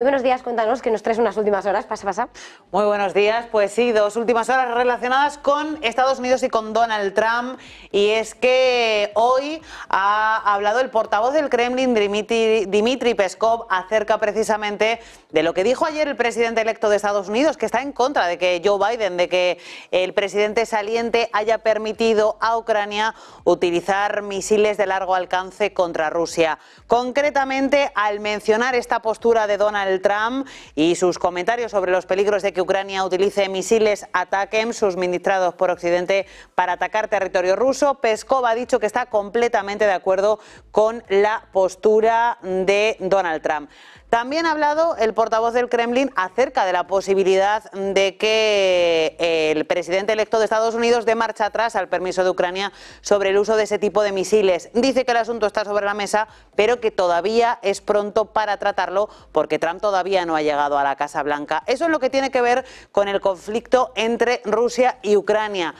Muy buenos días, cuéntanos que nos traes unas últimas horas, pasa, pasa. Muy buenos días, pues sí, dos últimas horas relacionadas con Estados Unidos y con Donald Trump. Y es que hoy ha hablado el portavoz del Kremlin, Dmitry, Peskov, acerca precisamente de lo que dijo ayer el presidente electo de Estados Unidos, que está en contra de que Joe Biden, de que el presidente saliente haya permitido a Ucrania utilizar misiles de largo alcance contra Rusia. Concretamente, al mencionar esta postura de Donald Donald Trump y sus comentarios sobre los peligros de que Ucrania utilice misiles ataquen suministrados por Occidente para atacar territorio ruso. Peskov ha dicho que está completamente de acuerdo con la postura de Donald Trump. También ha hablado el portavoz del Kremlin acerca de la posibilidad de que eh, el presidente electo de Estados Unidos dé marcha atrás al permiso de Ucrania sobre el uso de ese tipo de misiles. Dice que el asunto está sobre la mesa, pero que todavía es pronto para tratarlo porque Trump todavía no ha llegado a la Casa Blanca. Eso es lo que tiene que ver con el conflicto entre Rusia y Ucrania.